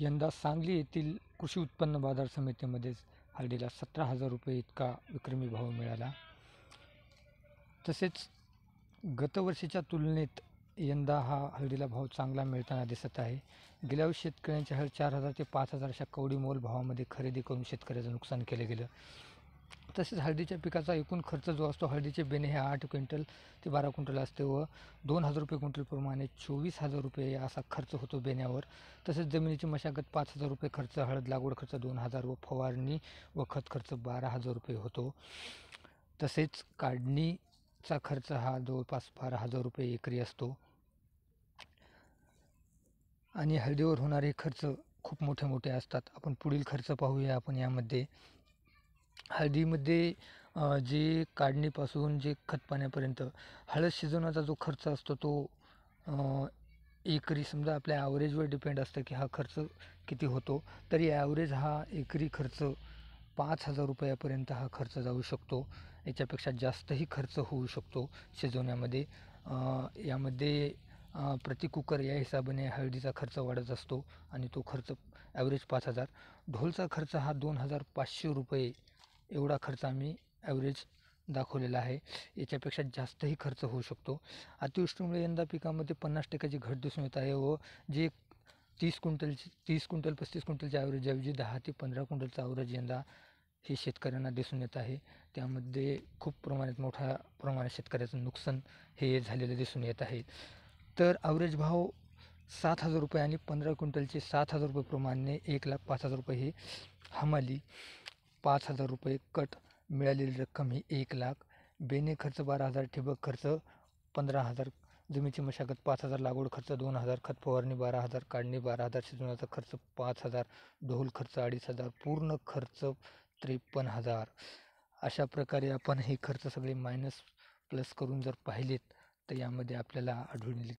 यंदा सांगली येथील कृषी उत्पन्न बाजार समितीमध्येच हळदीला सतरा हजार रुपये इतका विक्रमी भाव मिळाला तसेच गतवर्षीच्या तुलनेत यंदा हा हळदीला भाव चांगला मिळताना दिसत आहे गेल्या शेतकऱ्यांच्या हळद चार हजार ते पाच हजार अशा कवडी मोल भावामध्ये खरेदी करून शेतकऱ्याचं नुकसान केलं गेलं तसेच हळदीच्या पिकाचा एकूण खर्च जो असतो हळदीचे बेणे हे आठ क्विंटल ते बारा क्विंटल असते व दोन हजार रुपये क्विंटलप्रमाणे चोवीस हजार रुपये असा खर्च होतो बेण्यावर तसेच जमिनीची मशागत पाच हजार रुपये खर्च हळद लागवड खर्च दोन हजार व फवारणी व खत खर्च बारा हजार रुपये होतो तसेच काढणीचा खर्च हा जवळपास बारा हजार रुपये एकरी असतो आणि हळदीवर होणारे खर्च खूप मोठे मोठे असतात आपण पुढील खर्च पाहूया आपण यामध्ये हळदीमध्ये जे काढणीपासून जे खतपाण्यापर्यंत हळद शिजवण्याचा जो खर्च असतो तो एकरी समजा आपल्या ॲव्हरेजवर डिपेंड असतं की हा खर्च किती होतो तरी ॲव्हरेज हा एकरी खर्च पाच हजार रुपयापर्यंत हा खर्च जाऊ शकतो याच्यापेक्षा जास्तही खर्च होऊ शकतो शिजवण्यामध्ये यामध्ये प्रति कुकर या हिसाबाने हळदीचा खर्च वाढत असतो आणि तो खर्च ॲव्हरेज पाच हजार ढोलचा खर्च हा दोन हजार पाचशे रुपये एवढा खर्च आम्ही ॲव्हरेज दाखवलेला आहे याच्यापेक्षा जास्तही खर्च होऊ शकतो अतिवृष्टीमुळे यंदा पिकामध्ये पन्नास टक्क्याची घट दिसून येत आहे व जे तीस क्विंटलची तीस क्विंटल पस्तीस क्विंटलच्या ॲव्हरेजऐवजी दहा ते पंधरा क्विंटलचा ॲव्हरेज यंदा हे शेतकऱ्यांना दिसून येत आहे त्यामध्ये खूप प्रमाणात मोठ्या प्रमाणात शेतकऱ्याचं नुकसान हे झालेलं दिसून येत आहे तर ॲव्हरेज भाव सात हजार रुपये आणि पंधरा क्विंटलचे सात हजार रुपये प्रमाणे एक लाख पाच हजार रुपये हे हमाली पाच हजार रुपये कट मिळालेली रक्कम ही एक लाख बेने खर्च बारा हजार ठिबक खर्च पंधरा हजार जमीची मशागत पाच हजार लागवड खर्च दोन हजार खत फवारणी बारा हजार काढणी बारा हजार शिजवण्याचा खर्च पाच हजार ढोल खर्च अडीच हजार पूर्ण खर्च त्रेपन्न हजार अशा प्रकारे आपण हे खर्च सगळे मायनस प्लस करून जर पाहिलेत तर यामध्ये आपल्याला आढळून येईल